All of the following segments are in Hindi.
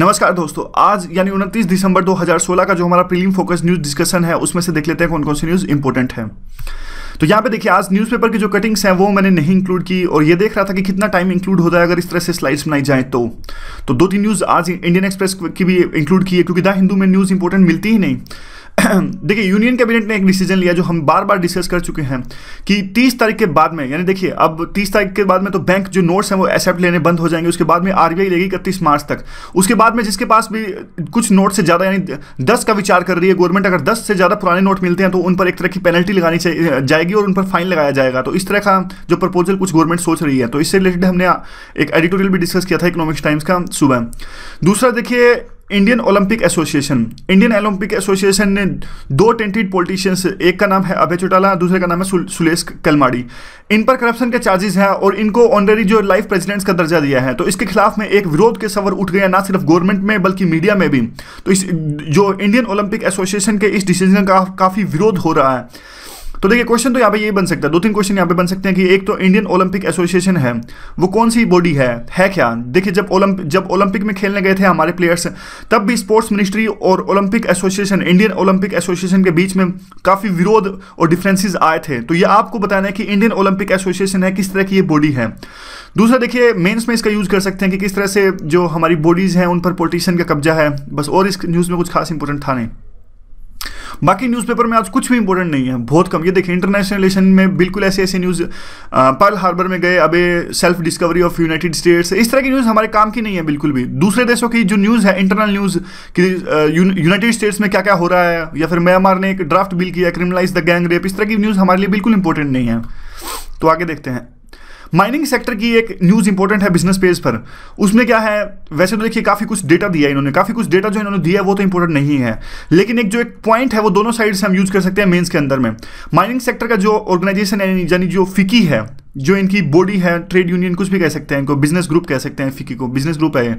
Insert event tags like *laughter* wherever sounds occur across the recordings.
नमस्कार दोस्तों आज यानी 29 दिसंबर 2016 का जो हमारा प्रीलिम फोकस न्यूज डिस्कशन है उसमें से देख लेते हैं कौन कौन सी न्यूज़ इंपॉर्टेंट है तो यहाँ पे देखिए आज न्यूज़पेपर की जो कटिंग्स हैं वो मैंने नहीं इंक्लूड की और ये देख रहा था कि कितना टाइम इंक्लूड होता है अगर इस तरह से स्लाइड्स बनाई जाए तो तो दो तीन न्यूज़ आज इंडियन एक्सप्रेस की भी इंक्लूड की है क्योंकि द हिंदू में न्यूज़ इंपॉर्टेंट मिलती ही नहीं *clears throat* देखिए यूनियन कैबिनेट ने एक डिसीजन लिया जो हम बार बार डिस्कस कर चुके हैं कि 30 तारीख के बाद में यानी देखिए अब 30 तारीख के बाद में तो बैंक जो नोट्स हैं वो एक्सेप्ट लेने बंद हो जाएंगे उसके बाद में आरबीआई लेगी इकतीस मार्च तक उसके बाद में जिसके पास भी कुछ नोट से ज़्यादा यानी दस का विचार कर रही है गवर्नमेंट अगर दस से ज़्यादा पुराने नोट मिलते हैं तो उन पर एक तरह की पेनल्टी लगानी जाएगी और उन पर फाइन लगाया जाएगा तो इस तरह का जो प्रपोजल कुछ गवर्नमेंट सोच रही है तो इससे रिलेटेड हमने एक एडिटोरियल भी डिस्कस किया था इकोनॉमिक्स टाइम्स का सुबह दूसरा देखिए Indian Olympic association Indian Olympic association ने दो टेंटेड पॉलिटिशियंस एक का नाम है अभय चौटाला दूसरे का नाम है सुलेश कलमाड़ी इन पर करप्शन के चार्जेस हैं और इनको ऑनरेडी जो लाइफ प्रेसिडेंट्स का दर्जा दिया है तो इसके खिलाफ में एक विरोध के सवर उठ गया ना सिर्फ गवर्नमेंट में बल्कि मीडिया में भी तो इस जो इंडियन ओलंपिक एसोसिएशन के इस डिसीजन का काफ़ी विरोध हो रहा है तो देखिए क्वेश्चन तो यहाँ पे ये बन सकता है दो तीन क्वेश्चन यहाँ पे बन सकते हैं कि एक तो इंडियन ओलंपिक एसोसिएशन है वो कौन सी बॉडी है है क्या देखिए जब ओलंप जब ओलंपिक में खेलने गए थे हमारे प्लेयर्स तब भी स्पोर्ट्स मिनिस्ट्री और Olympic association Indian Olympic association के बीच में काफ़ी विरोध और डिफ्रेंसेज आए थे तो ये आपको बताना है कि इंडियन ओलंपिक एसोसिएशन है किस तरह की ये बॉडी है दूसरा देखिए मेन्स में इसका यूज़ कर सकते हैं कि किस तरह से जो हमारी बॉडीज़ हैं उन पर पोलिटिशियन का कब्जा है बस और इस न्यूज़ में कुछ खास इंपॉर्टेंट था नहीं बाकी न्यूज़पेपर में आज कुछ भी इंपॉर्टेंट नहीं है बहुत कम ये देखिए इंटरनेशनल रिलेशन में बिल्कुल ऐसे ऐसे न्यूज़ पर्ल हार्बर में गए अबे self discovery of United States इस तरह की न्यूज़ हमारे काम की नहीं है बिल्कुल भी दूसरे देशों की जो न्यूज़ है इंटरनल न्यूज़ कि यूनाइटेड स्टेट्स में क्या क्या हो रहा है या फिर म्यांमार ने एक ड्राफ्ट बिल किया क्रिमिनलाइज द गैंग रेप इस तरह की न्यूज़ हमारे लिए बिल्कुल इंपॉर्टेंट नहीं है तो आगे देखते हैं माइनिंग सेक्टर की एक न्यूज़ इंपॉर्टेंट है बिजनेस पेज पर उसमें क्या है वैसे तो देखिए काफ़ी कुछ डेटा दिया इन्होंने काफ़ी कुछ डेटा जो इन्होंने दिया है वो तो इंपॉर्टेंट नहीं है लेकिन एक जो एक पॉइंट है वो दोनों साइड से हम यूज़ कर सकते हैं मेन्स के अंदर में माइनिंग सेक्टर का जो ऑर्गेनाइजेशन यानी जो फिकी है जो इनकी बॉडी है ट्रेड यूनियन कुछ भी कह सकते हैं इनको बिजनेस ग्रुप कह सकते हैं फिकी को बिजनेस ग्रुप है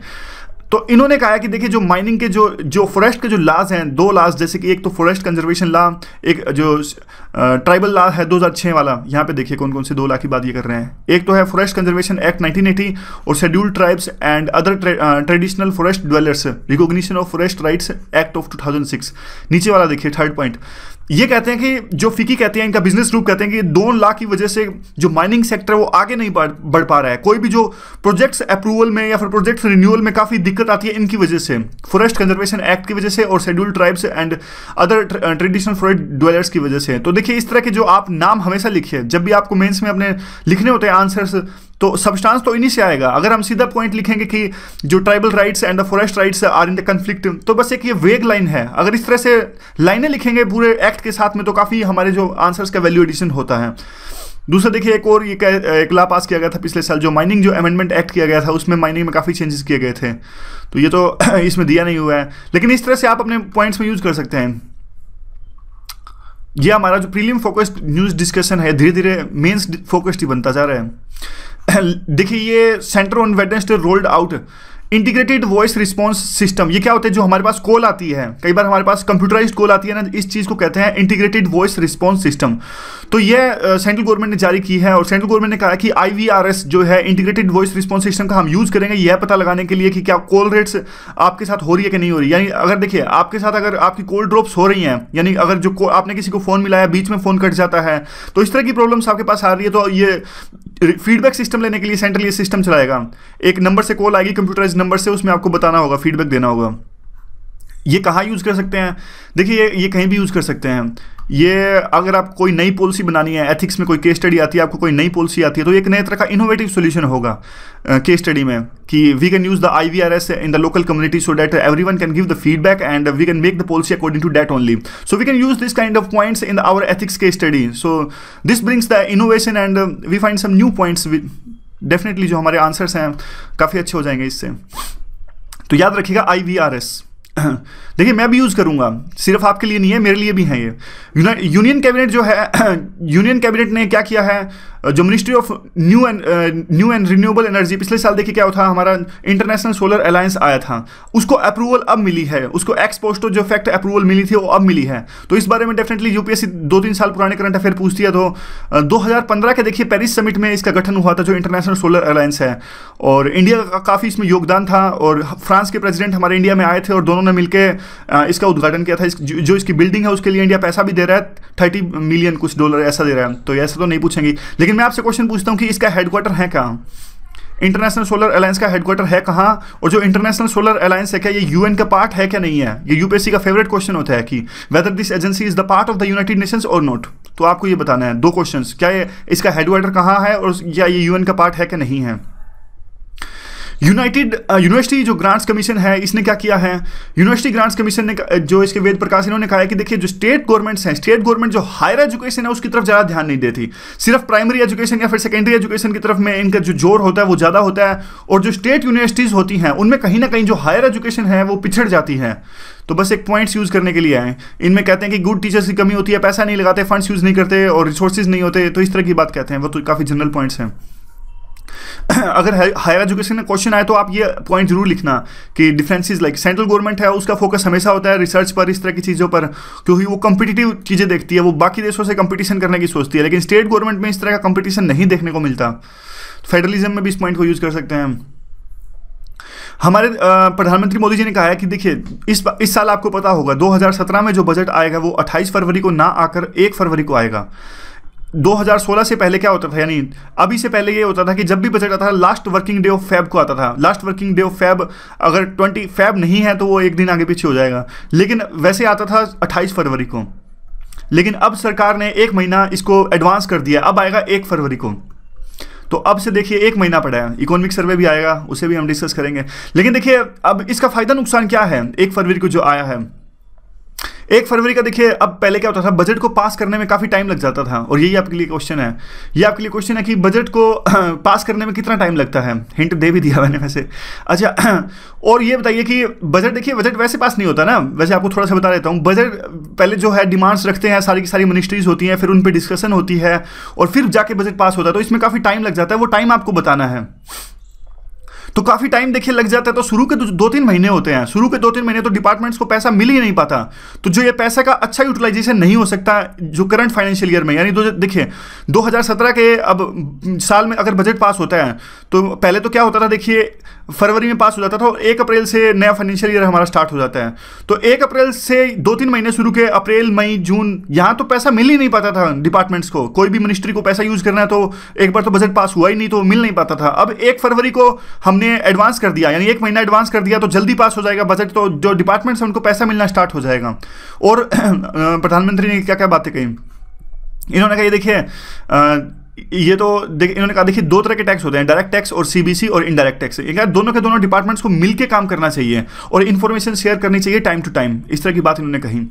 तो इन्होंने कहा कि देखिए जो माइनिंग के जो जो फॉरेस्ट के जो लाज हैं दो लाज जैसे कि एक तो फॉरेस्ट कंजर्वेशन लॉ एक जो ट्राइबल लॉ है 2006 वाला यहाँ पे देखिए कौन कौन से दो लाख की बात ये कर रहे हैं एक तो है फॉरेस्ट कंजर्वेशन एक्ट 1980 और schedule tribes and other traditional forest dwellers recognition of forest rights act of two नीचे वाला देखिए थर्ड पॉइंट ये कहते हैं कि जो फिकी कहते हैं इनका बिजनेस ग्रुप कहते हैं कि दो लाख की वजह से जो माइनिंग सेक्टर है वो आगे नहीं बढ़ पा रहा है कोई भी जो प्रोजेक्ट्स अप्रूवल में या फिर प्रोजेक्ट्स रिन्यूअल में काफ़ी दिक्कत आती है इनकी वजह से फॉरेस्ट कंजर्वेशन एक्ट की वजह से और schedule tribes and other traditional forest dwellers की वजह से तो देखिए इस तरह के जो आप नाम हमेशा लिखिए जब भी आपको मेन्स में अपने लिखने होते हैं आंसर्स तो सब्सटेंस तो इन्हीं से आएगा अगर हम सीधा पॉइंट लिखेंगे कि जो tribal rights and the forest rights are in the conflict तो बस एक ये वेग लाइन है अगर इस तरह से लाइनें लिखेंगे पूरे एक्ट के साथ में तो काफ़ी हमारे जो आंसर्स का वैल्यू एडिशन होता है दूसरा देखिए एक और ये एक ला पास किया गया था पिछले साल जो माइनिंग जो अमेंडमेंट एक्ट किया गया था उसमें माइनिंग में काफ़ी चेंजेस किए गए थे तो ये तो *coughs* इसमें दिया नहीं हुआ है लेकिन इस तरह से आप अपने पॉइंट्स में यूज़ कर सकते हैं ये हमारा जो प्रीलिम फोकस्ड न्यूज़ डिस्कशन है धीरे धीरे मेन्स फोकस्ड ही बनता जा रहा है *coughs* देखिए ये centre on Wednesday rolled out integrated voice response system ये क्या होता है जो हमारे पास कॉल आती है कई बार हमारे पास कंप्यूटराइज्ड कॉल आती है ना इस चीज़ को कहते हैं इंटीग्रेटेड वॉइस रिस्पॉन्स सिस्टम तो ये सेंट्रल गवर्नमेंट ने जारी की है और सेंट्रल गवर्नमेंट ने कहा कि आई जो है इंटीग्रेटेड वॉइस रिस्पॉन्स सिस्टम का हम यूज़ करेंगे यह पता लगाने के लिए कि क्या कॉल रेट्स आपके साथ हो रही है कि नहीं हो रही यानी अगर देखिए आपके साथ अगर आपकी कॉल ड्रॉप्स हो रही हैं यानी अगर जो आपने किसी को फ़ोन मिलाया बीच में फ़ोन कट जाता है तो इस तरह की प्रॉब्लम्स आपके पास आ रही है तो ये फीडबैक सिस्टम लेने के लिए सेंट्रल ये सिस्टम चलाएगा एक नंबर से कॉल आएगी कंप्यूटराइज नंबर से उसमें आपको बताना होगा फीडबैक देना होगा ये कहाँ यूज़ कर सकते हैं देखिए ये ये कहीं भी यूज़ कर सकते हैं ये अगर आप कोई नई पॉलिसी बनानी है एथिक्स में कोई केस स्टडी आती है आपको कोई नई पॉलिसी आती है तो एक नए तरह का इनोवेटिव सोल्यूशन होगा केस uh, स्टडी में कि we can use the I V R S in the local community so that everyone can give the feedback and we can make the policy according to that only so we can use this kind of points in our ethics case study so this brings the innovation and we find some new points definitely जो हमारे आंसर्स हैं काफ़ी अच्छे हो जाएंगे इससे तो याद रखिएगा आई वी आर एस *clears throat* देखिए मैं भी यूज़ करूंगा सिर्फ आपके लिए नहीं है मेरे लिए भी है ये यूनियन कैबिनेट जो है यूनियन *clears throat* कैबिनेट ने क्या किया है uh, जो ministry of new and new and renewable energy पिछले साल देखिए क्या था हमारा इंटरनेशनल सोलर अलायंस आया था उसको अप्रूवल अब मिली है उसको एक्सपोस्टो जो फैक्ट अप्रूवल मिली थी वो अब मिली है तो इस बारे में डेफिनेटली यूपीएससी दो तीन साल पुराने करंट अफेयर पूछती है तो uh, दो के देखिए पेरिस समिट में इसका गठन हुआ था जो इंटरनेशनल सोलर अलायंस है और इंडिया का काफ़ी इसमें योगदान था और फ्रांस के प्रेसिडेंट हमारे इंडिया में आए थे और दोनों में मिलकर इसका उद्घाटन किया था इस, जो इसकी बिल्डिंग है उसके लिए इंडिया पैसा भी दे रहा है थर्टी मिलियन कुछ डॉलर ऐसा दे रहा है तो ऐसा तो नहीं पूछेंगी लेकिन मैं आपसे क्वेश्चन पूछता हूँ कि इसका हेडक्वार्टर है कहाँ इंटरनेशनल सोलर अलायंस का हेडक्वार्टर है कहाँ और जो इंटरनेशनल सोलर अलायंस है क्या ये यूएन का पार्ट है क्या नहीं है ये यूपीएससी का फेवरेट क्वेश्चन होता है कि whether this agency is the part of the United Nations और नॉट तो आपको ये बताना है दो क्वेश्चंस क्या ये इसका हेडक्वार्टर कहाँ है और क्या ये यूएन का पार्ट है क्या नहीं है यूनाइटेड यूनिवर्सिटी uh, जो ग्रांट्स कमीशन है इसने क्या किया है यूनिवर्सिटी ग्रांट्स कमीशन ने uh, जो इसके वेद प्रकाश इन्होंने कहा है कि देखिए जो स्टेट गवर्नमेंट्स हैं स्टेट गवर्नमेंट जो हायर एजुकेशन है उसकी तरफ ज़्यादा ध्यान नहीं देती सिर्फ प्राइमरी एजुकेशन या फिर सेकेंडरी एजुकेशन की तरफ में इनका जो जोर होता है वो ज़्यादा होता है और जो स्टेट यूनिवर्सिटीज़ होती हैं उनमें कहीं ना कहीं जो हायर एजुकेशन है वो पिछड़ जाती है तो बस एक पॉइंट्स यूज़ करने के लिए आए इनमें कहते हैं कि गुड टीचर्स की कमी होती है पैसा नहीं लगाते फंड्स यूज़ नहीं करते और रिसोर्सेज नहीं होते तो इस तरह की बात कहते हैं वो तो काफ़ी जनरल पॉइंट्स हैं *coughs* अगर हायर एजुकेशन में क्वेश्चन आए तो आप ये पॉइंट जरूर लिखना कि डिफरेंसेस लाइक सेंट्रल गवर्नमेंट है उसका फोकस हमेशा होता है रिसर्च पर इस तरह की चीज़ों पर क्योंकि वो कम्पिटिटिव चीज़ें देखती है वो बाकी देशों से कंपटीशन करने की सोचती है लेकिन स्टेट गवर्नमेंट में इस तरह का कंपटीशन नहीं देखने को मिलता फेडरलिज्म तो में भी इस पॉइंट को यूज़ कर सकते हैं हमारे प्रधानमंत्री मोदी जी ने कहा है कि देखिए इस इस साल आपको पता होगा 2017 में जो बजट आएगा वो 28 फरवरी को ना आकर 1 फरवरी को आएगा 2016 से पहले क्या होता था यानी अभी से पहले ये होता था कि जब भी बजट आता था last working day of Feb को आता था last working day of Feb अगर 20 फैब नहीं है तो वो एक दिन आगे पीछे हो जाएगा लेकिन वैसे आता था 28 फरवरी को लेकिन अब सरकार ने एक महीना इसको एडवांस कर दिया अब आएगा एक फरवरी को तो अब से देखिए एक महीना पड़ा है इकोनॉमिक सर्वे भी आएगा उसे भी हम डिस्कस करेंगे लेकिन देखिए अब इसका फ़ायदा नुकसान क्या है एक फरवरी को जो आया है एक फरवरी का देखिए अब पहले क्या होता था बजट को पास करने में काफ़ी टाइम लग जाता था और यही आपके लिए क्वेश्चन है ये आपके लिए क्वेश्चन है कि बजट को पास *clears throat* करने में कितना टाइम लगता है हिंट दे भी दिया मैंने वैसे अच्छा *clears throat* और ये बताइए कि बजट देखिए बजट वैसे पास नहीं होता ना वैसे आपको थोड़ा सा बता देता हूँ बजट पहले जो है डिमांड्स रखते हैं सारी की सारी मिनिस्ट्रीज होती हैं फिर उन पर डिस्कशन होती है और फिर जाके बजट पास होता है तो इसमें काफ़ी टाइम लग जाता है वो टाइम आपको बताना है तो काफ़ी टाइम देखिए लग जाता है तो शुरू के दो तीन महीने होते हैं शुरू के दो तीन महीने तो डिपार्टमेंट्स को पैसा मिल ही नहीं पाता तो जो ये पैसा का अच्छा यूटिलाइजेशन नहीं हो सकता जो करंट फाइनेंशियल ईयर में यानी दो देखिए दो के अब साल में अगर बजट पास होता है तो पहले तो क्या होता था देखिए फरवरी में पास हो जाता था और एक अप्रैल से नया फाइनेंशियल ईयर हमारा स्टार्ट हो जाता है तो एक अप्रैल से दो तीन महीने शुरू के अप्रैल मई जून यहाँ तो पैसा मिल ही नहीं पाता था डिपार्टमेंट्स को कोई भी मिनिस्ट्री को पैसा यूज करना है तो एक बार तो बजट पास हुआ ही नहीं तो मिल नहीं पाता था अब एक फरवरी को हमने एडवांस कर दिया यानी एक महीना एडवांस कर दिया तो जल्दी पास हो जाएगा बजट तो जो डिपार्टमेंट्स हैं उनको पैसा मिलना स्टार्ट हो जाएगा और *clears throat* प्रधानमंत्री ने क्या क्या बातें कही इन्होंने कहा ये देखिए ये तो इन्होंने कहा देखिए दो तरह के टैक्स होते हैं डायरेक्ट टैक्स और सीबीसी और इनडायरेक्ट टैक्स दोनों के दोनों डिपार्टमेंट्स को मिलकर काम करना चाहिए और इन्फॉर्मेशन शेयर करनी चाहिए टाइम टू टाइम इस तरह की बात इन्होंने कही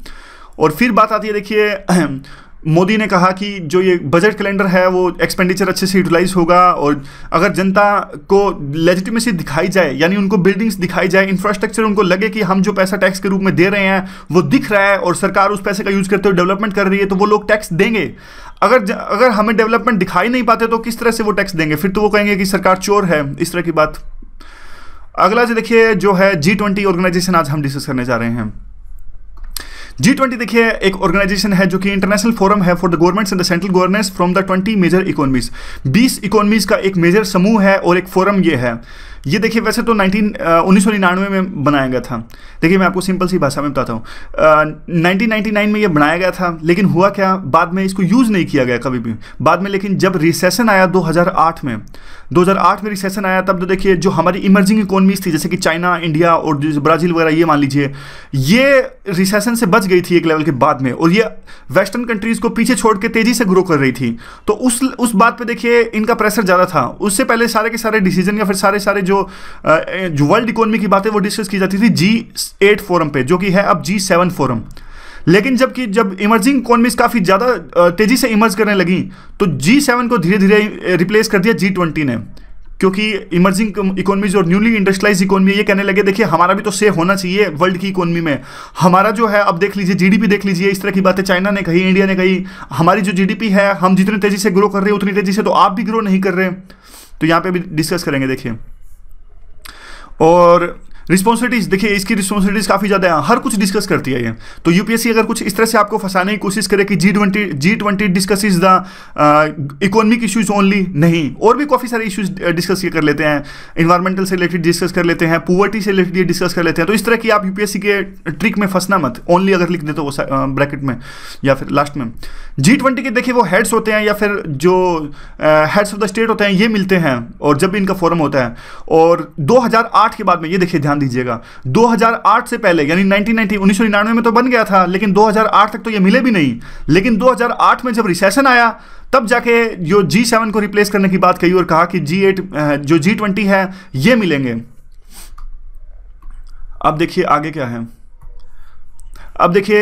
और फिर बात आती है देखिए *clears throat* मोदी ने कहा कि जो ये बजट कैलेंडर है वो एक्सपेंडिचर अच्छे से यूटिलाइज होगा और अगर जनता को लेजिटिमेसी दिखाई जाए यानी उनको बिल्डिंग्स दिखाई जाए इंफ्रास्ट्रक्चर उनको लगे कि हम जो पैसा टैक्स के रूप में दे रहे हैं वो दिख रहा है और सरकार उस पैसे का यूज़ करते हुए डेवलपमेंट कर रही है तो वो लोग टैक्स देंगे अगर अगर हमें डेवलपमेंट दिखाई नहीं पाते तो किस तरह से वो टैक्स देंगे फिर तो वो कहेंगे कि सरकार चोर है इस तरह की बात अगला जो देखिए जो है जी ट्वेंटी ऑर्गेनाइजेशन आज हम डिस्कस करने जा रहे हैं जी ट्वेंटी देखिए एक ऑर्गेनाइजेशन है जो कि इंटरनेशनल फोरम है for the governments and the central governance from the twenty major economies बीस इकोनॉमीज का एक मेजर समूह है और एक फोरम ये है ये देखिए वैसे तो नाइनटीन उन्नीस सौ निन्यानवे में बनाया गया था देखिए मैं आपको सिंपल सी भाषा में बताता हूँ नाइनटीन नाइनटी नाइन में ये बनाया गया था लेकिन हुआ क्या बाद में इसको यूज़ नहीं किया गया कभी भी बाद में लेकिन जब रिसेशन आया 2008 में 2008 में रिसेशन आया तब तो देखिए जो हमारी इमर्जिंग इकोनॉमीज थी जैसे कि चाइना इंडिया और ब्राज़ील वगैरह ये मान लीजिए ये रिसेशन से बच गई थी एक लेवल के बाद में और ये वेस्टर्न कंट्रीज़ को पीछे छोड़ के तेज़ी से ग्रो कर रही थी तो उस उस बात पे देखिए इनका प्रेशर ज़्यादा था उससे पहले सारे के सारे डिसीजन या फिर सारे सारे जो जो वर्ल्ड इकोनॉमी की बात है वो डिस्कस की जाती थी जी एट फोरम पे जो कि है अब जी सेवन फोरम लेकिन जबकि जब इमर्जिंग इकोनॉमीज काफ़ी ज़्यादा तेज़ी से इमर्ज करने लगी तो जी सेवन को धीरे धीरे रिप्लेस कर दिया जी ट्वेंटी ने क्योंकि इमर्जिंग इकोनॉमीज और न्यूली इंडस्ट्रियलाइज इकोनॉमी ये कहने लगे देखिए हमारा भी तो से होना चाहिए वर्ल्ड की इकोनॉमी में हमारा जो है अब देख लीजिए जीडीपी देख लीजिए इस तरह की बातें चाइना ने कही इंडिया ने कही हमारी जो जीडीपी है हम जितनी तेज़ी से ग्रो कर रहे हैं उतनी तेज़ी से तो आप भी ग्रो नहीं कर रहे तो यहाँ पर भी डिस्कस करेंगे देखिए और रिस्पॉन्सिबिलिटीज देखिए इसकी रिस्पॉन्सिबिलिटीज काफ़ी ज़्यादा है हर कुछ डिस्कस करती है ये तो यूपीएससी अगर कुछ इस तरह से आपको फंसाने की कोशिश करे कि G twenty G twenty discuss is the economic issues only नहीं और भी काफ़ी सारे इश्यूज डिस्कस uh, ये कर लेते हैं इन्वायरमेंटल से रिलेटेड डिस्कस कर लेते हैं पुवर्टी से रिलेटेड डिस्कस कर लेते हैं तो इस तरह की आप यूपीएससी के ट्रिक में फंसना मत ओनली अगर लिख देते हो ब्रैकेट में या फिर लास्ट में जी ट्वेंटी के देखिए वो हेड्स होते हैं या फिर जो हेड्स ऑफ द स्टेट होते हैं ये मिलते हैं और जब भी इनका फॉरम होता है और आठ के बाद में ये देखिए ध्यान ध्यान दीजिएगा 2008 से पहले यानी 1990 1999 में तो बन गया था लेकिन 2008 तक तो ये मिले भी नहीं लेकिन 2008 में जब रिसेशन आया तब जाके जो G7 को रिप्लेस करने की बात कही और कहा कि G8 जो G20 है ये मिलेंगे अब देखिए आगे क्या है अब देखिए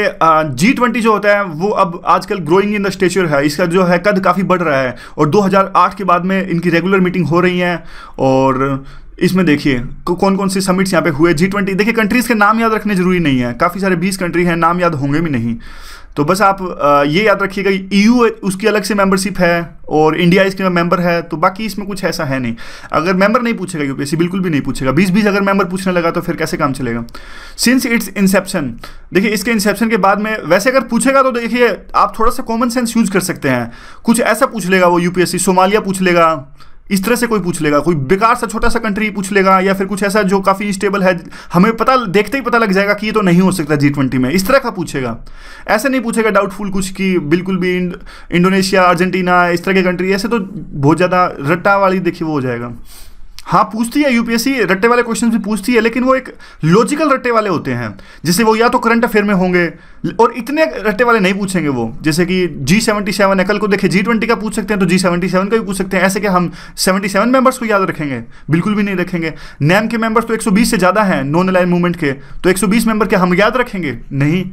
जी ट्वेंटी जो होता है वो अब आजकल ग्रोइंग इन द स्टेचर है इसका जो है कद काफ़ी बढ़ रहा है और 2008 के बाद में इनकी रेगुलर मीटिंग हो रही है और इसमें देखिए कौन कौन सी समिट्स यहाँ पे हुए जी ट्वेंटी देखिए कंट्रीज़ के नाम याद रखने ज़रूरी नहीं है काफ़ी सारे बीस कंट्री हैं नाम याद होंगे भी नहीं तो बस आप ये याद रखिएगा ईयू e उसकी अलग से मेंबरशिप है और इंडिया इसके मेंबर है तो बाकी इसमें कुछ ऐसा है नहीं अगर मेंबर नहीं पूछेगा यूपीएससी बिल्कुल भी नहीं पूछेगा बीस बीस अगर मेंबर पूछने लगा तो फिर कैसे काम चलेगा सिंस इट्स इंसेप्शन देखिए इसके इंसेप्शन के बाद में वैसे अगर पूछेगा तो देखिए आप थोड़ा सा कॉमन सेंस यूज कर सकते हैं कुछ ऐसा पूछ लेगा वो यूपीएससी सोमालिया पूछ लेगा इस तरह से कोई पूछ लेगा कोई बेकार सा छोटा सा कंट्री पूछ लेगा या फिर कुछ ऐसा जो काफ़ी स्टेबल है हमें पता देखते ही पता लग जाएगा कि ये तो नहीं हो सकता जी ट्वेंटी में इस तरह का पूछेगा ऐसे नहीं पूछेगा डाउटफुल कुछ कि बिल्कुल भी इंडोनेशिया अर्जेंटीना इस तरह के कंट्री ऐसे तो बहुत ज़्यादा रट्टा वाली देखिए वो हो जाएगा हाँ पूछती है यूपीएससी रट्टे वाले क्वेश्चन भी पूछती है लेकिन वो एक लॉजिकल रट्टे वाले होते हैं जैसे वो या तो करंट अफेयर में होंगे और इतने रट्टे वाले नहीं पूछेंगे वो जैसे कि जी सेवेंटी सेवन है कल को देखे जी ट्वेंटी का पूछ सकते हैं तो जी सेवेंटी सेवन का भी पूछ सकते हैं ऐसे कि हम सेवेंटी सेवन मेंबर्स को याद रखेंगे बिल्कुल भी नहीं रखेंगे नैम के मेंबर्स तो एक सौ बीस से ज़्यादा हैं नॉन अलाइन मूवमेंट के तो एक सौ बीस मेंबर के हम याद रखेंगे नहीं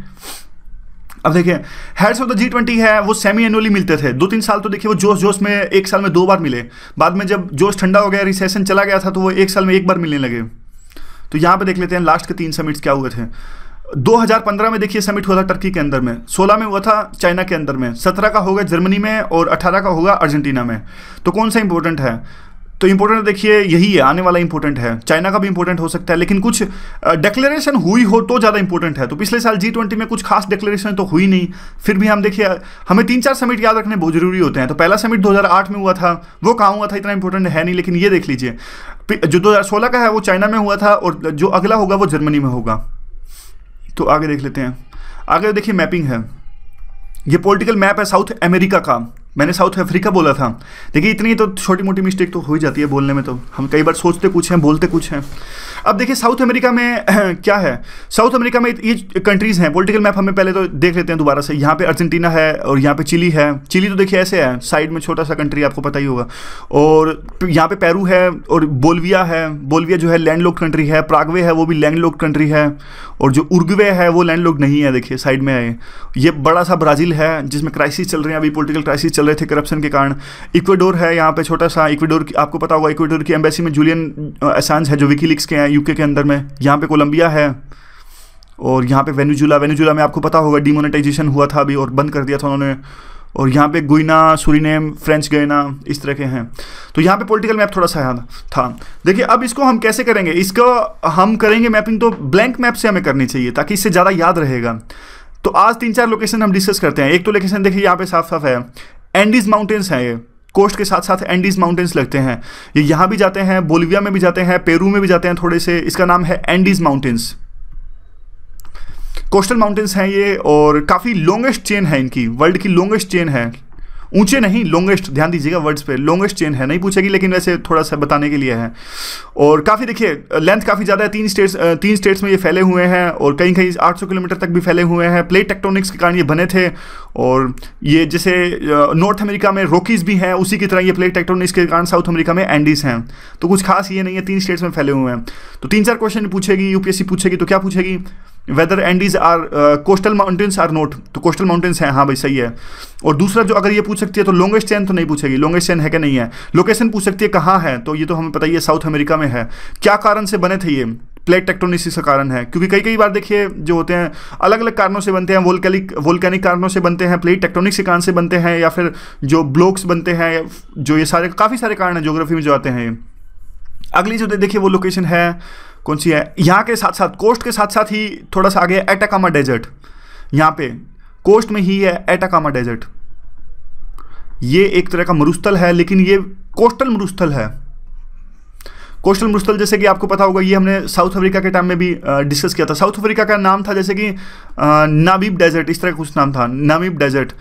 अब देखिए heads of the G twenty है वो सेमी एनुअली मिलते थे दो तीन साल तो देखिए वो जोश जोश में एक साल में दो बार मिले बाद में जब जोश ठंडा हो गया रिसेशन चला गया था तो वो एक साल में एक बार मिलने लगे तो यहाँ पे देख लेते हैं लास्ट के तीन समिट्स क्या हुए थे 2015 में देखिए समिट हुआ था टर्की के अंदर में 16 में हुआ था चाइना के अंदर में 17 का होगा जर्मनी में और 18 का होगा अर्जेंटीना में तो कौन सा इंपॉर्टेंट है तो इंपॉर्टेंट देखिए यही है आने वाला इंपॉर्टेंट है चाइना का भी इंपॉर्टेंट हो सकता है लेकिन कुछ डिक्लेरेशन हुई हो तो ज़्यादा इंपॉर्टेंट है तो पिछले साल जी ट्वेंटी में कुछ खास डिक्लेरेशन तो हुई नहीं फिर भी हम देखिए हमें तीन चार समिट याद रखने बहुत जरूरी होते हैं तो पहला समिट दो में हुआ था वो कहाँ हुआ था इतना इंपॉर्टेंट है नहीं लेकिन ये देख लीजिए जो दो का है वो चाइना में हुआ था और जो अगला होगा वो जर्मनी में होगा तो आगे देख लेते हैं आगे देखिए मैपिंग है ये पॉलिटिकल मैप है साउथ अमेरिका का मैंने साउथ अफ्रीका बोला था देखिए इतनी तो छोटी मोटी मिस्टेक तो हो ही जाती है बोलने में तो हम कई बार सोचते कुछ हैं बोलते कुछ हैं अब देखिए साउथ अमेरिका में *clears throat* क्या है साउथ अमेरिका में ये कंट्रीज़ हैं पॉलिटिकल मैप हमें पहले तो देख लेते हैं दोबारा से यहाँ पे अर्जेंटीना है और यहाँ पे चिली है चिली तो देखिए ऐसे है साइड में छोटा सा कंट्री आपको पता ही होगा और यहाँ पे पेरू है और बोलविया है बोलविया जो है लैंड कंट्री है प्रागवे है वो भी लैंड कंट्री है और जो उर्गवे है वो लैंड नहीं है देखिए साइड में आए ये बड़ा सा ब्राज़ील है जिसमें क्राइसिस चल रहे हैं अभी पोलिटिकल क्राइसिस चल रहे थे करप्शन के कारण इक्वेडोर है यहाँ पे छोटा सा इक्वेडोर की आपको पता होगा इक्वेडोर की एम्बेसी में जूलियन असांज है जो विकीलिक्स के हैं यूके के अंदर में यहाँ पे कोलंबिया है और यहाँ पे वेनुजुला वेनुजुला में आपको पता होगा डिमोनेटाइजेशन हुआ था अभी और बंद कर दिया था उन्होंने और यहाँ पे गुइना सुरीनेम फ्रेंच गयना इस तरह के हैं तो यहाँ पे पॉलिटिकल मैप थोड़ा सा था देखिए अब इसको हम कैसे करेंगे इसको हम करेंगे मैपिंग तो ब्लैंक मैप से हमें करनी चाहिए ताकि इससे ज़्यादा याद रहेगा तो आज तीन चार लोकेशन हम डिस्कस करते हैं एक तो लोकेशन देखिए यहाँ पे साफ साफ है एंडीज माउंटेन्स हैं ये कोस्ट के साथ साथ एंडीज माउंटेन्स लगते हैं ये यहाँ भी जाते हैं बोलिविया में भी जाते हैं पेरू में भी जाते हैं थोड़े से इसका नाम है एंडीज माउंटेन्स कोस्टल माउंटेन्स हैं ये और काफ़ी लॉन्गेस्ट चेन है इनकी वर्ल्ड की लॉन्गेस्ट चेन है ऊंचे नहीं लॉन्गेस्ट ध्यान दीजिएगा वर्ड्स पे लॉन्गेस्ट चेन है नहीं पूछेगी लेकिन वैसे थोड़ा सा बताने के लिए है और काफ़ी देखिए लेंथ काफ़ी ज़्यादा है तीन स्टेट्स तीन स्टेट्स में ये फैले हुए हैं और कहीं कहीं 800 किलोमीटर तक भी फैले हुए हैं प्लेट टेक्टोनिक्स के कारण ये बने थे और ये जैसे नॉर्थ अमेरिका में रोकीज भी हैं उसी की तरह ये प्लेट टेक्टोनिक्स के कारण साउथ अमेरिका में एंडीज़ हैं तो कुछ खास ये नहीं है तीन स्टेट्स में फैले हुए हैं तो तीन चार क्वेश्चन पूछेगी यूपीएससी पूछेगी तो क्या पूछेगी whether Andes are coastal mountains are not तो कोस्टल माउंटेन्स हैं हाँ भाई सही है और दूसरा जो अगर ये पूछ सकती है तो लॉन्गेस्ट चैन तो नहीं पूछेगी लॉन्गेस्ट चैन है कि नहीं है लोकेशन पूछ सकती है कहाँ है तो ये तो हमें पता ही है साउथ अमेरिका में है क्या कारण से बने थे ये प्लेट टेक्टोनिक का कारण है क्योंकि कई कई बार देखिए जो होते हैं अलग अलग कारणों से बनते हैं वोल्कैनिक वोल्केनिक कारणों से बनते हैं प्लेट टेक्टोनिक्स के कारण से बनते हैं या फिर जो ब्लॉक्स बनते हैं जो ये सारे काफ़ी सारे कारण हैं जोग्राफी में जो आते हैं अगली जो देखिए वो लोकेशन है कौन सी है यहाँ के साथ साथ कोस्ट के साथ साथ ही थोड़ा सा आगे एटाकामा डेजर्ट यहाँ पे कोस्ट में ही है एटाकामा डेजर्ट ये एक तरह का मरुस्थल है लेकिन ये कोस्टल मरुस्थल है कोस्टल मुस्तल जैसे कि आपको पता होगा ये हमने साउथ अफ्रीका के टाइम में भी डिस्कस किया था साउथ अफ्रीका का नाम था जैसे कि नाबीब डेजर्ट इस तरह का कुछ नाम था नाबीब डेजर्ट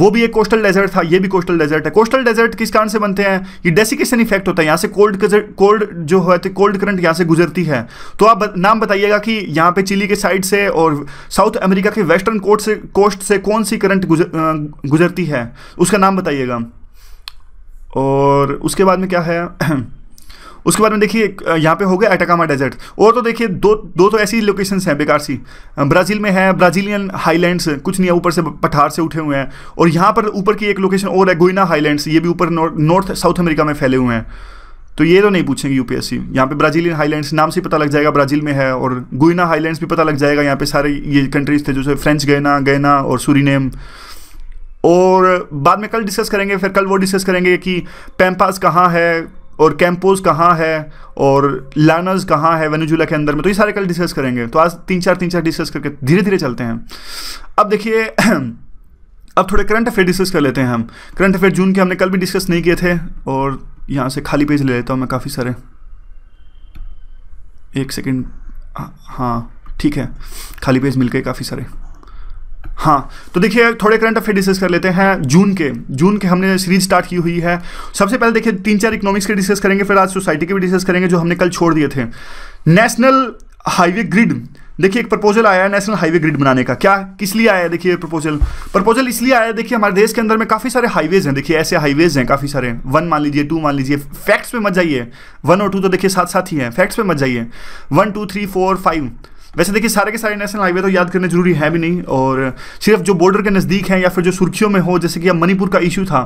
वो भी एक कोस्टल डेजर्ट था ये भी कोस्टल डेजर्ट है कोस्टल डेजर्ट किस कारण से बनते हैं ये डेसिकेशन इफेक्ट होता है यहाँ से कोल्ड कोल्ड जो है कोल्ड तो करंट यहाँ से गुजरती है तो आप नाम बताइएगा कि यहाँ पे चिली के साइड से और साउथ अमेरिका के वेस्टर्न कोस्ट से कोस्ट से कौन सी करंट गुजर, गुजरती है उसका नाम बताइएगा और उसके बाद में क्या है *clears throat* उसके बाद में देखिए यहाँ पे हो गया एटाकामा डेजर्ट और तो देखिए दो दो तो ऐसी लोकेशन हैं बेकार सी ब्राज़ील में है ब्राज़ीलियन हाईलैंड्स कुछ नहीं है ऊपर से पठार से उठे हुए हैं और यहाँ पर ऊपर की एक लोकेशन और है गोइना हाईलैंड्स ये भी ऊपर नॉर्थ साउथ अमेरिका में फैले हुए हैं तो ये तो नहीं पूछेंगे यूपीएससी यहाँ पे ब्राज़ीलियन हाईलैंड्स नाम से पता लग जाएगा ब्राज़ील में है और गुइना हाईलैंड्स भी पता लग जाएगा यहाँ पे सारे ये कंट्रीज थे जैसे फ्रेंच गैना गैना और सूरीनेम और बाद में कल डिस्कस करेंगे फिर कल वो डिस्कस करेंगे कि पैम्पास कहाँ है और कैंपोज कहाँ है और लानर्स कहाँ है वेनेजुला के अंदर में तो ये सारे कल डिस्कस करेंगे तो आज तीन चार तीन चार डिस्कस करके धीरे धीरे चलते हैं अब देखिए *clears throat* अब थोड़े करंट अफेयर डिस्कस कर लेते हैं हम करंट अफेयर जून के हमने कल भी डिस्कस नहीं किए थे और यहाँ से खाली पेज ले लेता हूँ मैं काफ़ी सारे एक सेकेंड हाँ, हाँ ठीक है खाली पेज मिल गए काफ़ी सारे हाँ तो देखिए थोड़े करंट अफेयर डिस्कस कर लेते हैं जून के जून के हमने सीरीज स्टार्ट की हुई है सबसे पहले देखिए तीन चार इकोनॉमिक्स के डिस्कस करेंगे फिर आज सोसाइटी के भी डिस्कस करेंगे जो हमने कल छोड़ दिए थे नेशनल हाईवे ग्रिड देखिए एक प्रपोजल आया है नेशनल हाईवे ग्रिड बनाने का क्या किस लिए आया है देखिए प्रपोजल प्रपोजल इसलिए आया है देखिए हमारे देश के अंदर में काफ़ी सारे हाईवेज हैं देखिए ऐसे हाईवेज हैं काफ़ी सारे वन मान लीजिए टू मान लीजिए फैक्ट्स पे मत जाइए वन और टू तो देखिए साथ साथ ही हैं फैक्ट्स पे मत जाइए one two three four five वैसे देखिए सारे के सारे नेशनल हाईवे तो याद करने जरूरी है भी नहीं और सिर्फ जो बॉर्डर के नज़दीक हैं या फिर जो सुर्खियों में हो जैसे कि अब मणिपुर का इशू था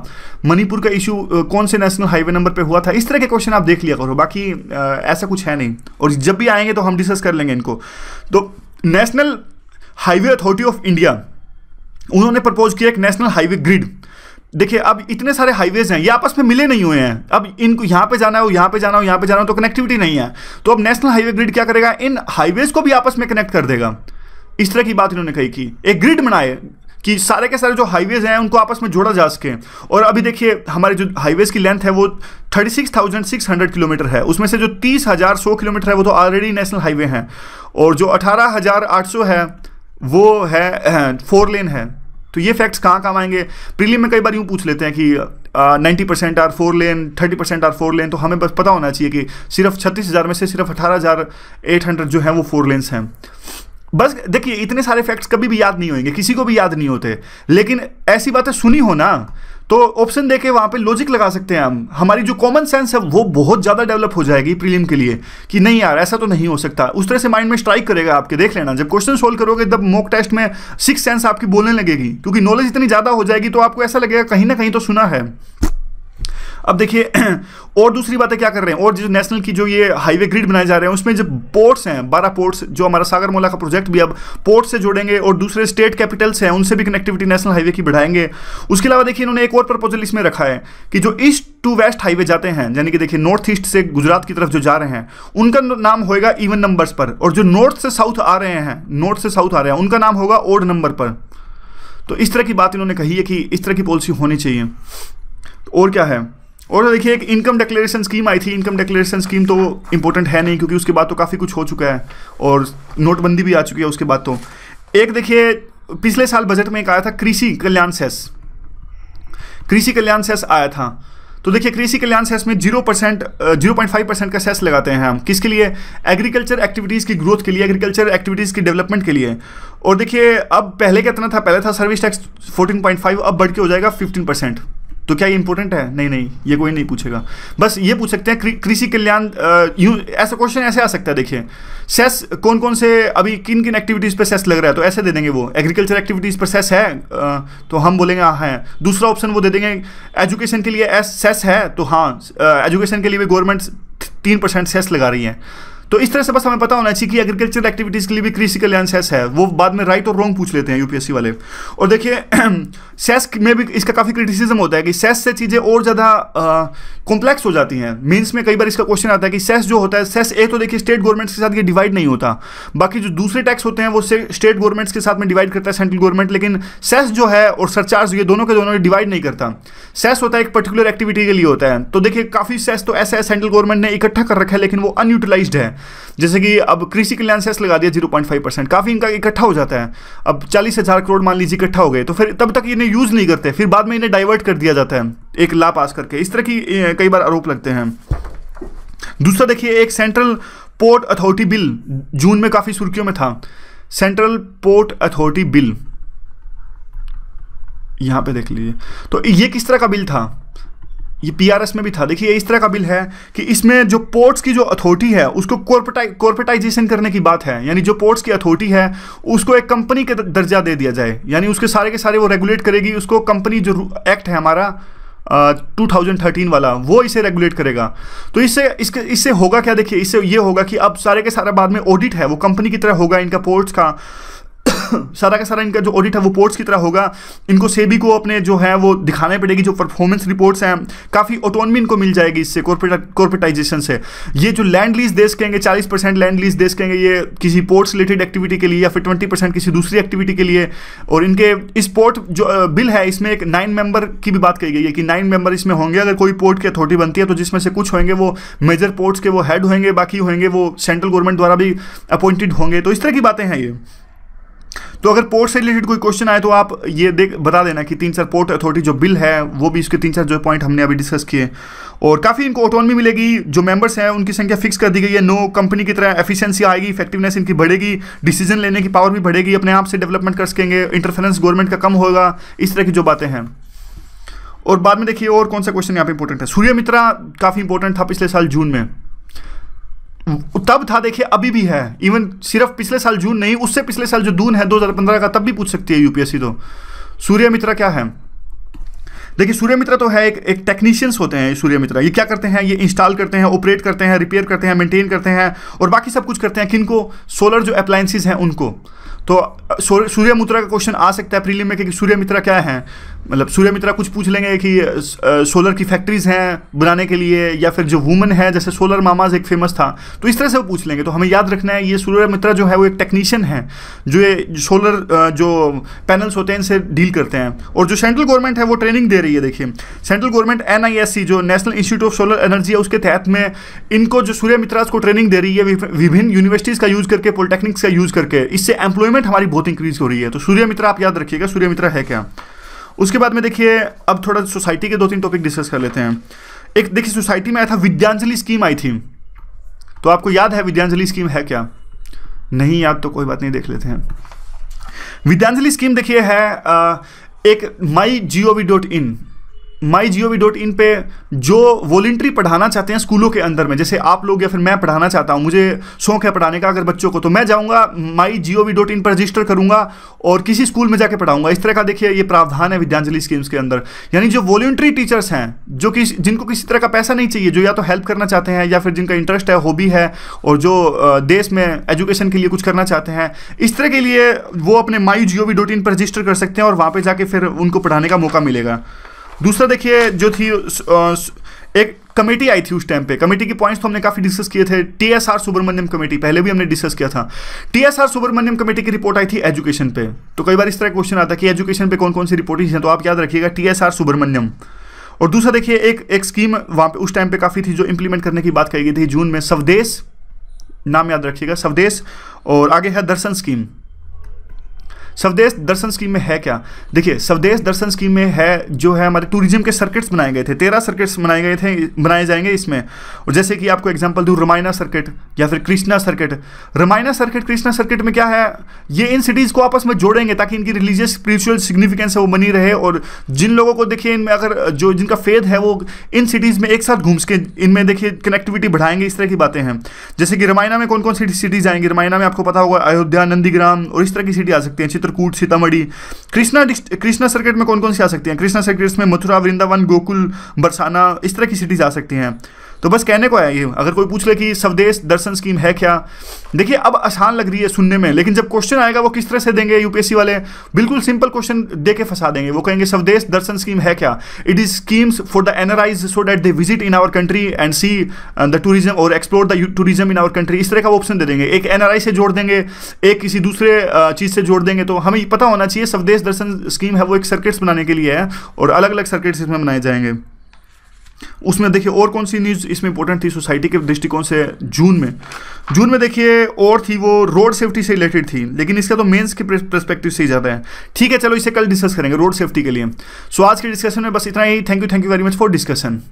मणिपुर का इशू कौन से नेशनल हाईवे नंबर पर हुआ था इस तरह के क्वेश्चन आप देख लिया करो बाकी ऐसा कुछ है नहीं और जब भी आएंगे तो हम डिस्कस कर लेंगे इनको तो national highway authority of India उन्होंने प्रपोज किया एक नेशनल हाईवे ग्रिड देखिए अब इतने सारे हाईवेज हैं ये आपस में मिले नहीं हुए हैं अब इनको यहाँ पे जाना हो यहाँ पे जाना हो यहाँ पे जाना हो तो कनेक्टिविटी नहीं है तो अब नेशनल हाईवे ग्रिड क्या करेगा इन हाईवेज को भी आपस में कनेक्ट कर देगा इस तरह की बात इन्होंने कही कि एक ग्रिड बनाए कि सारे के सारे जो हाईवेज हैं उनको आपस में जोड़ा जा सके और अभी देखिए हमारे जो हाईवेज की लेंथ है वो 36,600 किलोमीटर है उसमें से जो 30,100 किलोमीटर है वो तो ऑलरेडी नेशनल हाईवे हैं और जो 18,800 है वो है फोर लेन है तो ये फैक्ट्स कहाँ काम आएंगे प्रीलिम में कई बार यूँ पूछ लेते हैं कि ninety percent are four lane thirty percent are four lane तो हमें बस पता होना चाहिए कि सिर्फ छत्तीस हज़ार में से सिर्फ अठारह हज़ार एट हंड्रेड जो है वो फोर लेन्स हैं बस देखिए इतने सारे फैक्ट्स कभी भी याद नहीं होंगे किसी को भी याद नहीं होते लेकिन ऐसी बातें सुनी हो ना तो ऑप्शन देके वहाँ पे लॉजिक लगा सकते हैं हम हमारी जो कॉमन सेंस है वो बहुत ज़्यादा डेवलप हो जाएगी प्रीलिम के लिए कि नहीं यार ऐसा तो नहीं हो सकता उस तरह से माइंड में स्ट्राइक करेगा आपके देख लेना जब क्वेश्चन सोल्व करोगे तब मॉक टेस्ट में सिक्स सेंस आपकी बोलने लगेगी क्योंकि नॉलेज इतनी ज़्यादा हो जाएगी तो आपको ऐसा लगेगा कहीं ना कहीं तो सुना है अब देखिए *clears throat* और दूसरी बातें क्या कर रहे हैं और जो नेशनल की जो ये हाईवे ग्रिड बनाए जा रहे हैं उसमें जो पोर्ट्स हैं बारह पोर्ट्स जो हमारा सागरमोला का प्रोजेक्ट भी अब पोर्ट से जोड़ेंगे और दूसरे स्टेट कैपिटल्स हैं उनसे भी कनेक्टिविटी नेशनल हाईवे की बढ़ाएंगे उसके अलावा देखिए इन्होंने एक और प्रपोजल इसमें रखा है कि जो ईस्ट टू वेस्ट हाईवे जाते हैं यानी कि देखिए नॉर्थ ईस्ट से गुजरात की तरफ जो जा रहे हैं उनका नाम होगा इवन नंबर्स पर और जो नॉर्थ से साउथ आ रहे हैं नॉर्थ से साउथ आ रहे हैं उनका नाम होगा ओड नंबर पर तो इस तरह की बात इन्होंने कही है कि इस तरह की पॉलिसी होनी चाहिए तो और क्या है और तो देखिए एक इनकम डिक्लेरेशन स्कीम आई थी इनकम डिक्लेरेशन स्कीम तो इम्पोर्टेंट है नहीं क्योंकि उसके बाद तो काफ़ी कुछ हो चुका है और नोटबंदी भी आ चुकी है उसके बाद तो एक देखिए पिछले साल बजट में एक आया था कृषि कल्याण सेस कृषि कल्याण सेस आया था तो देखिए कृषि कल्याण सेस में zero percent zero point five percent का सेस लगाते हैं हम किसके लिए एग्रीकल्चर एक्टिविटीज़ की ग्रोथ के लिए एग्रीकल्चर एक्टिविटीज़ की डेवलपमेंट के लिए और देखिए अब पहले कितना था पहले था service tax fourteen point five अब बढ़ के हो जाएगा फिफ्टीन परसेंट तो क्या ये इंपॉर्टेंट है नहीं नहीं ये कोई नहीं पूछेगा बस ये पूछ सकते हैं कृषि कल्याण ऐसा क्वेश्चन ऐसे आ सकता है देखिए सेस कौन कौन से अभी किन किन एक्टिविटीज़ पर सेस लग रहा है तो ऐसे दे देंगे वो एग्रीकल्चर एक्टिविटीज़ पर सेस है आ, तो हम बोलेंगे हाँ है दूसरा ऑप्शन वो दे देंगे एजुकेशन के लिए एस सेस है तो हाँ एजुकेशन के लिए भी गवर्नमेंट तीन परसेंट सेस लगा रही है तो इस तरह से बस हमें पता होना चाहिए कि एग्रीकल्चर एक्टिविटीज के लिए भी कृषि कल्याण सेस है वो बाद में राइट और रॉन्ग पूछ लेते हैं यूपीएससी वाले और देखिए सेस *clears throat* में भी इसका काफ़ी क्रिटिसिज्म होता है कि सेस से चीज़ें और ज़्यादा कॉम्प्लेक्स हो जाती हैं मीन्स में कई बार इसका क्वेश्चन आता है कि सेस जो होता है सेस ए तो देखिए स्टेट गवर्नमेंट्स के साथ ये डिवाइड नहीं होता बाकी जो दूसरे टैक्स होते हैं वो स्टेट गवर्नमेंट्स के साथ में डिवाइड करता है सेंट्रल गवर्नमेंट लेकिन सेस जो है और सरचार्ज ये दोनों के दोनों डिवाइड नहीं करता सेस होता है एक पर्टिकुलर एक्टिविटी के लिए होता है तो देखिए काफ़ी सेस तो ऐसा है सेंट्रल गवर्नमेंट ने इकट्ठा कर रखा है लेकिन वो अनयूटिलाइज है जैसे कि अब कृषि कल्याण सेस लगा दिया जीरो पॉइंट फाइव परसेंट काफ़ी इनका इकट्ठा हो जाता है अब चालीस हज़ार करोड़ मान लीजिए इकट्ठा हो गए तो फिर तब तक इन्हें यूज़ नहीं करते फिर बाद में इन्हें डाइवर्ट कर दिया जाता है एक ला पास करके इस तरह की कई बार आरोप लगते हैं दूसरा देखिए एक सेंट्रल पोर्ट अथॉरिटी बिल जून में काफ़ी सुर्खियों में था सेंट्रल पोर्ट अथॉरिटी बिल यहां पे देख लीजिए तो ये किस तरह का बिल था ये पीआरएस में भी था देखिए इस तरह का बिल है कि इसमें जो पोर्ट्स की जो अथॉरिटी है उसको कॉर्पोटाइ कॉर्पोरेटाइजेशन करने की बात है यानी जो पोर्ट्स की अथॉरिटी है उसको एक कंपनी के दर्जा दे दिया जाए यानी उसके सारे के सारे वो रेगुलेट करेगी उसको कंपनी जो एक्ट है हमारा टू थाउजेंड थर्टीन वाला वो इसे रेगुलेट करेगा तो इससे इसके इससे होगा क्या देखिए इससे ये होगा कि अब सारे के सारा बाद में ऑडिट है वो कंपनी की तरह होगा इनका पोर्ट्स का *coughs* सारा का सारा इनका जो ऑडिट है वो पोर्ट्स की तरह होगा इनको सेबी को अपने जो है वो दिखाने पड़ेगी जो परफॉर्मेंस रिपोर्ट्स हैं काफ़ी ऑटोनमी इनको मिल जाएगी इससे कॉर्पोरेटाइजेशन से ये जो लैंड लीज देश कहेंगे चालीस परसेंट लैंड लीज देश कहेंगे ये किसी पोर्ट्स रिलेटेड एक्टिविटी के लिए या फिर ट्वेंटी परसेंट किसी दूसरी एक्टिविटी के लिए और इनके इस पोर्ट जो बिल है इसमें एक नाइन मेंबर की भी बात कही गई है कि नाइन मेंबर इसमें होंगे अगर कोई पोर्ट की अथॉरिटी बनती है तो जिसमें से कुछ होंगे वो मेजर पोर्ट्स के वो हेड होंगे बाकी होंगे वो सेंट्रल गवर्नमेंट द्वारा भी अपॉइंटेड होंगे तो इस तरह की बातें हैं ये तो अगर पोर्ट से रिलेटेड कोई क्वेश्चन आए तो आप ये देख बता देना कि तीन चार पोर्ट अथॉरिटी जो बिल है वो भी इसके तीन चार जो पॉइंट हमने अभी डिस्कस किए और काफ़ी इनको ऑटोनमी मिलेगी जो मेंबर्स हैं उनकी संख्या फिक्स कर दी गई है नो कंपनी की तरह एफिशिएंसी आएगी इफेक्टिवनेस इनकी बढ़ेगी डिसीजन लेने की पावर भी बढ़ेगी अपने आप से डेवलपमेंट कर सकेंगे इंटरफेरेंस गवर्नमेंट का कम होगा इस तरह की जो बातें हैं और बाद में देखिए और कौन सा क्वेश्चन यहाँ पे इंपॉर्टेंट है सूर्य मित्रा काफ़ी इंपॉर्टेंट था पिछले साल जून में तब था देखिए अभी भी है इवन सिर्फ पिछले साल जून नहीं उससे पिछले साल जो जून है 2015 का तब भी पूछ सकती है यूपीएससी तो सूर्य मित्रा क्या है देखिए सूर्य मित्रा तो है एक एक टेक्नीशियंस होते हैं सूर्य मित्रा ये क्या करते हैं ये इंस्टॉल करते हैं ऑपरेट करते हैं रिपेयर करते हैं मेंटेन करते हैं और बाकी सब कुछ करते हैं किनको सोलर जो अप्लायंसेज हैं उनको तो सूर्य मुद्रा का क्वेश्चन आ सकता है प्रीलिम में कि सूर्य मित्रा क्या है मतलब सूर्य मित्रा कुछ पूछ लेंगे कि सोलर की फैक्ट्रीज हैं बनाने के लिए या फिर जो वुमन है जैसे सोलर मामाज एक फेमस था तो इस तरह से वो पूछ लेंगे तो हमें याद रखना है ये सूर्य मित्रा जो है वो एक टेक्नीशियन है जो ये सोलर जो पैनल्स होते हैं इनसे डील करते हैं और जो सेंट्रल गवर्नमेंट है वो ट्रेनिंग दे रही है देखिए सेंट्रल गवर्नमेंट एन जो national institute of solar energy है उसके तहत में इनको जो सूर्य मित्रा को ट्रेनिंग दे रही है विभिन्न यूनिवर्सिटीज़ का यूज़ करके पॉलिटेक्निक्स का यूज़ करके इससे एम्प्लॉयमेंट रिक्वायरमेंट हमारी बहुत इंक्रीज हो रही है तो सूर्य मित्र आप याद रखिएगा सूर्य मित्र है क्या उसके बाद में देखिए अब थोड़ा सोसाइटी के दो तीन टॉपिक डिस्कस कर लेते हैं एक देखिए सोसाइटी में आया था विद्यांजलि स्कीम आई थी तो आपको याद है विद्यांजलि स्कीम है क्या नहीं याद तो कोई बात नहीं देख लेते हैं विद्यांजलि स्कीम देखिए है एक my G O V dot in my G O V dot in पर जो वॉल्ट्री पढ़ाना चाहते हैं स्कूलों के अंदर में जैसे आप लोग या फिर मैं पढ़ाना चाहता हूँ मुझे शौक है पढ़ाने का अगर बच्चों को तो मैं जाऊँगा माई G O V dot in पर रजिस्टर करूँगा और किसी स्कूल में जाकर पढ़ाऊँगा इस तरह का देखिए ये प्रावधान है विद्यांजलि स्कीम्स के अंदर यानी जो वॉल्ट्री टीचर्स हैं जो कि जिनको किसी तरह का पैसा नहीं चाहिए जो या तो हेल्प करना चाहते हैं या फिर जिनका इंटरेस्ट है हॉबी है और जो देश में एजुकेशन के लिए कुछ करना चाहते हैं इस तरह के लिए वो अपने माई G O V dot in पर रजिस्टर कर सकते हैं और वहाँ पर जाके फिर उनको पढ़ाने का मौका मिलेगा दूसरा देखिए जो थी एक कमेटी आई थी उस टाइम पे कमेटी के पॉइंट्स तो हमने काफी डिस्कस किए थे टीएसआर सुब्रमण्यम कमेटी पहले भी हमने डिस्कस किया था टीएसआर सुब्रमण्यम कमेटी की रिपोर्ट आई थी एजुकेशन पे तो कई बार इस तरह क्वेश्चन आता है कि एजुकेशन पे कौन कौन सी रिपोर्टिंग है तो आप याद रखिएगा टीएसआर सुब्रमण्यम और दूसरा देखिए एक एक स्कीम वहां पे उस टाइम पे काफ़ी थी जो इंप्लीमेंट करने की बात कही गई थी जून में स्वदेश नाम याद रखिएगा स्वदेश और आगे है दर्शन स्कीम स्वदेश दर्शन स्कीम में है क्या देखिए स्वदेश दर्शन स्कीम में है जो है हमारे टूरिज्म के सर्किट्स बनाए गए थे तेरह सर्किट्स बनाए गए थे बनाए जाएंगे इसमें और जैसे कि आपको एग्जाम्पल दूँ रामायणा सर्किट या फिर Krishna circuit Ramayana circuit Krishna circuit में क्या है ये इन सिटीज़ को आपस में जोड़ेंगे ताकि इनकी रिलीजियस स्पिरिचुअल सिग्निफिकेंस है वो बनी रहे और जिन लोगों को देखिए इनमें अगर जो जिनका फेद है वो इन सिटीज़ में एक साथ घूम के इनमें देखिए कनेक्टिविटी बढ़ाएंगे इस तरह की बातें हैं जैसे कि रामायणा में कौन कौन सी सिटीज़ आएंगी रामायणा में आपको पता होगा अयोध्या नंदीग्राम और इस तरह की सिटी आ सकती हैं चित्रकूट सीतामढ़ी कृष्णा कृष्णा सर्किट में कौन कौन सी आ सकती हैं कृष्णा सर्किट्स में मथुरा वृंदावन गोकुल बरसाना इस तरह की सिटीज आ सकती हैं तो बस कहने को आया ये अगर कोई पूछ ले कि स्वदेश दर्शन स्कीम है क्या देखिए अब आसान लग रही है सुनने में लेकिन जब क्वेश्चन आएगा वो किस तरह से देंगे यूपीएससी वाले बिल्कुल सिंपल क्वेश्चन दे के फंसा देंगे वो कहेंगे स्वदेश दर्शन स्कीम है क्या it is schemes for the NRIs so that they visit in our country and see the tourism और explore the tourism in our country इस तरह का ऑप्शन दे देंगे एक एन से जोड़ देंगे एक किसी दूसरे uh, चीज़ से जोड़ देंगे तो हमें पता होना चाहिए स्वदेश दर्शन स्कीम है वो एक सर्किट्स बनाने के लिए है और अलग अलग सर्किट्स इसमें बनाए जाएंगे उसमें देखिए और कौन सी न्यूज़ इसमें इंपॉर्टेंट थी सोसाइटी के दृष्टिकोण से जून में जून में देखिए और थी वो रोड सेफ्टी से रिलेटेड थी लेकिन इसका तो मेंस के परस्पेक्टिव से ही ज़्यादा है ठीक है चलो इसे कल डिस्कस करेंगे रोड सेफ्टी के लिए सो आज के डिस्कशन में बस इतना ही thank you thank you very much for discussion